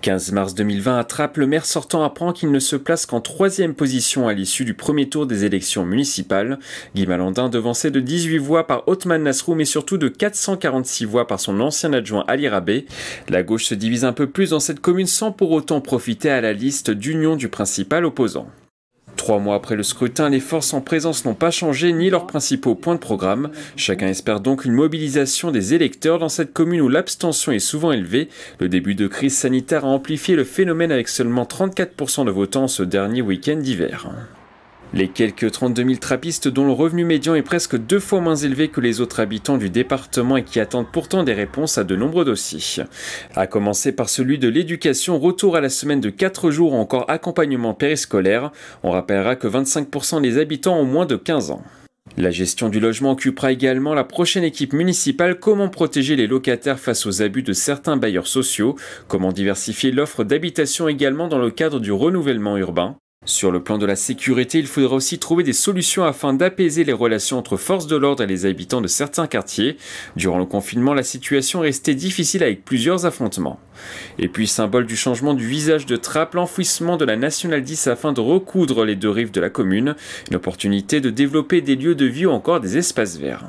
15 mars 2020 attrape le maire sortant apprend qu'il ne se place qu'en troisième position à l'issue du premier tour des élections municipales. Guy Malandin devancé de 18 voix par Othman Nasrou mais surtout de 446 voix par son ancien adjoint Ali Rabé. La gauche se divise un peu plus dans cette commune sans pour autant profiter à la liste d'union du principal opposant. Trois mois après le scrutin, les forces en présence n'ont pas changé ni leurs principaux points de programme. Chacun espère donc une mobilisation des électeurs dans cette commune où l'abstention est souvent élevée. Le début de crise sanitaire a amplifié le phénomène avec seulement 34% de votants ce dernier week-end d'hiver. Les quelques 32 000 trappistes dont le revenu médian est presque deux fois moins élevé que les autres habitants du département et qui attendent pourtant des réponses à de nombreux dossiers. À commencer par celui de l'éducation, retour à la semaine de 4 jours encore accompagnement périscolaire. On rappellera que 25% des habitants ont moins de 15 ans. La gestion du logement occupera également la prochaine équipe municipale comment protéger les locataires face aux abus de certains bailleurs sociaux, comment diversifier l'offre d'habitation également dans le cadre du renouvellement urbain, sur le plan de la sécurité, il faudra aussi trouver des solutions afin d'apaiser les relations entre forces de l'ordre et les habitants de certains quartiers. Durant le confinement, la situation restait difficile avec plusieurs affrontements. Et puis, symbole du changement du visage de trappe, l'enfouissement de la National 10 afin de recoudre les deux rives de la commune, une opportunité de développer des lieux de vie ou encore des espaces verts.